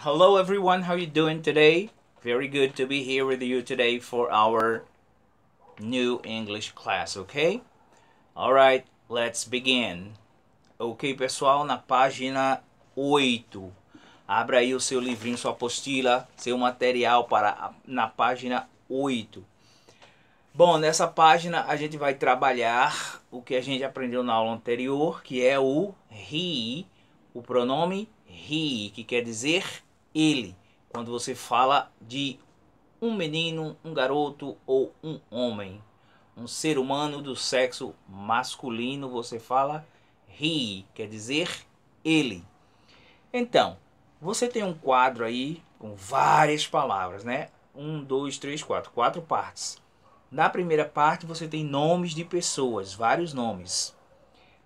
Hello everyone, how you doing today? Very good to be here with you today for our new English class, ok? Alright, let's begin. Ok, pessoal, na página 8. Abra aí o seu livrinho, sua apostila, seu material para na página 8. Bom, nessa página a gente vai trabalhar o que a gente aprendeu na aula anterior, que é o he, o pronome he, que quer dizer ele quando você fala de um menino, um garoto ou um homem. Um ser humano do sexo masculino, você fala he, quer dizer ele. Então, você tem um quadro aí com várias palavras, né? Um, dois, três, quatro. Quatro partes. Na primeira parte você tem nomes de pessoas, vários nomes.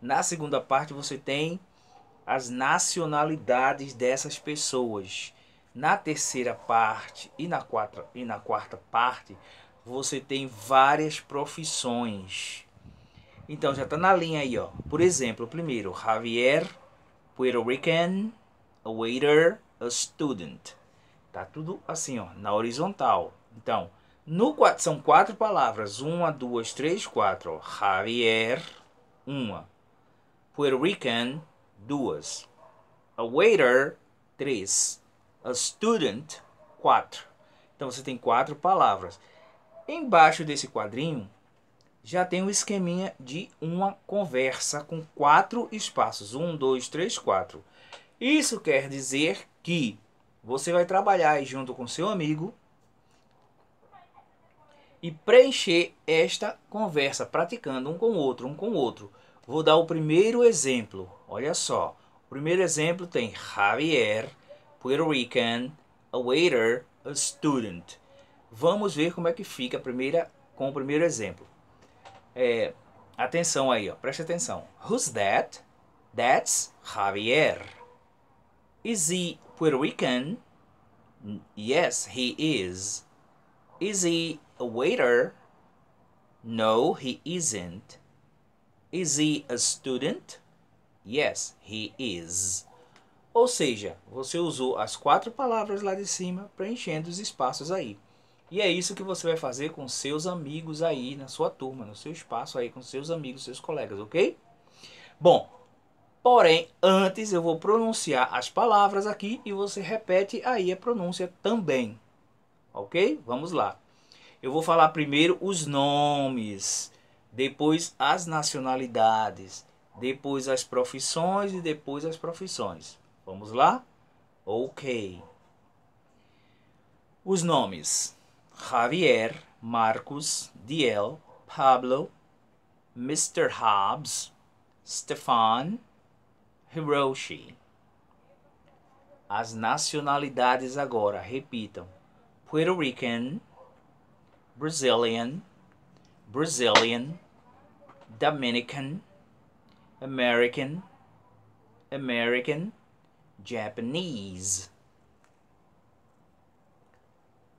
Na segunda parte você tem as nacionalidades dessas pessoas. Na terceira parte e na, quatro, e na quarta parte, você tem várias profissões. Então já está na linha aí, ó. Por exemplo, primeiro, Javier, Puerto Rican, a waiter, a student. Tá tudo assim, ó, na horizontal. Então, no quatro são quatro palavras. Uma, duas, três, quatro. Javier, uma. Puerto Rican, duas. A waiter, três. A student, quatro. Então você tem quatro palavras. Embaixo desse quadrinho já tem um esqueminha de uma conversa com quatro espaços. Um, dois, três, quatro. Isso quer dizer que você vai trabalhar junto com seu amigo e preencher esta conversa, praticando um com o outro, um com o outro. Vou dar o primeiro exemplo. Olha só. O primeiro exemplo tem Javier, Puerto Rican, a waiter, a student. Vamos ver como é que fica a primeira com o primeiro exemplo. É, atenção aí, ó. Preste atenção. Who's that? That's Javier. Is he Puerto Rican? Yes, he is. Is he a waiter? No, he isn't. Is he a student? Yes, he is. Ou seja, você usou as quatro palavras lá de cima preenchendo os espaços aí. E é isso que você vai fazer com seus amigos aí na sua turma, no seu espaço aí com seus amigos, seus colegas, ok? Bom, porém, antes eu vou pronunciar as palavras aqui e você repete aí a pronúncia também, ok? Vamos lá. Eu vou falar primeiro os nomes depois as nacionalidades, depois as profissões e depois as profissões. Vamos lá? Ok. Os nomes: Javier, Marcos, Diel, Pablo, Mr. Hobbs, Stefan, Hiroshi. As nacionalidades agora, repitam: Puerto Rican, Brazilian, Brazilian, Dominican, American, American, Japanese.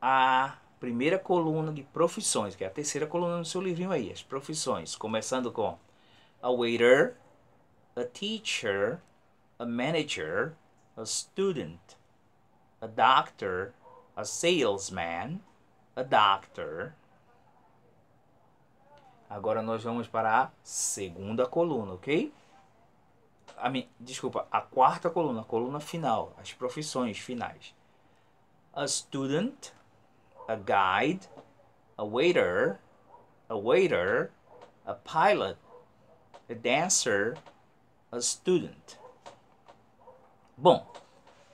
A primeira coluna de profissões, que é a terceira coluna do seu livrinho aí, as profissões, começando com a waiter, a teacher, a manager, a student, a doctor, a salesman, a doctor, Agora nós vamos para a segunda coluna, ok? A desculpa, a quarta coluna, a coluna final, as profissões finais. A student, a guide, a waiter, a waiter, a pilot, a dancer, a student. Bom,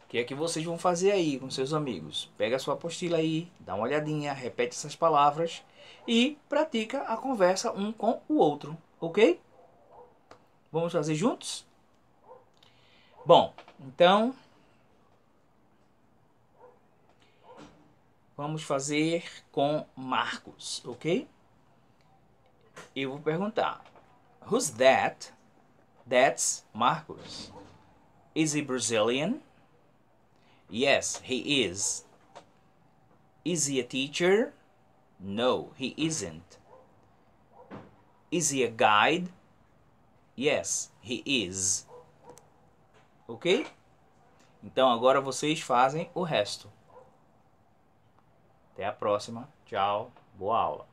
que é que vocês vão fazer aí com seus amigos? Pega a sua apostila aí, dá uma olhadinha, repete essas palavras e pratica a conversa um com o outro, ok? Vamos fazer juntos? Bom, então vamos fazer com Marcos, ok? Eu vou perguntar: Who's that? That's Marcos. Is he Brazilian? Yes, he is. Is he a teacher? No, he isn't. Is he a guide? Yes, he is. Ok? Então agora vocês fazem o resto. Até a próxima. Tchau. Boa aula.